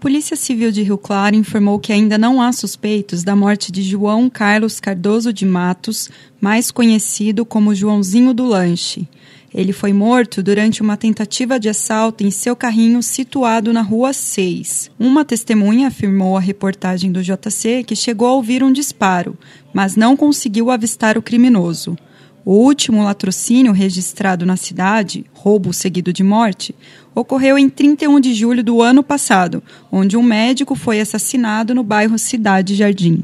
Polícia Civil de Rio Claro informou que ainda não há suspeitos da morte de João Carlos Cardoso de Matos, mais conhecido como Joãozinho do Lanche. Ele foi morto durante uma tentativa de assalto em seu carrinho situado na Rua 6. Uma testemunha afirmou à reportagem do JC que chegou a ouvir um disparo, mas não conseguiu avistar o criminoso. O último latrocínio registrado na cidade, roubo seguido de morte, ocorreu em 31 de julho do ano passado, onde um médico foi assassinado no bairro Cidade Jardim.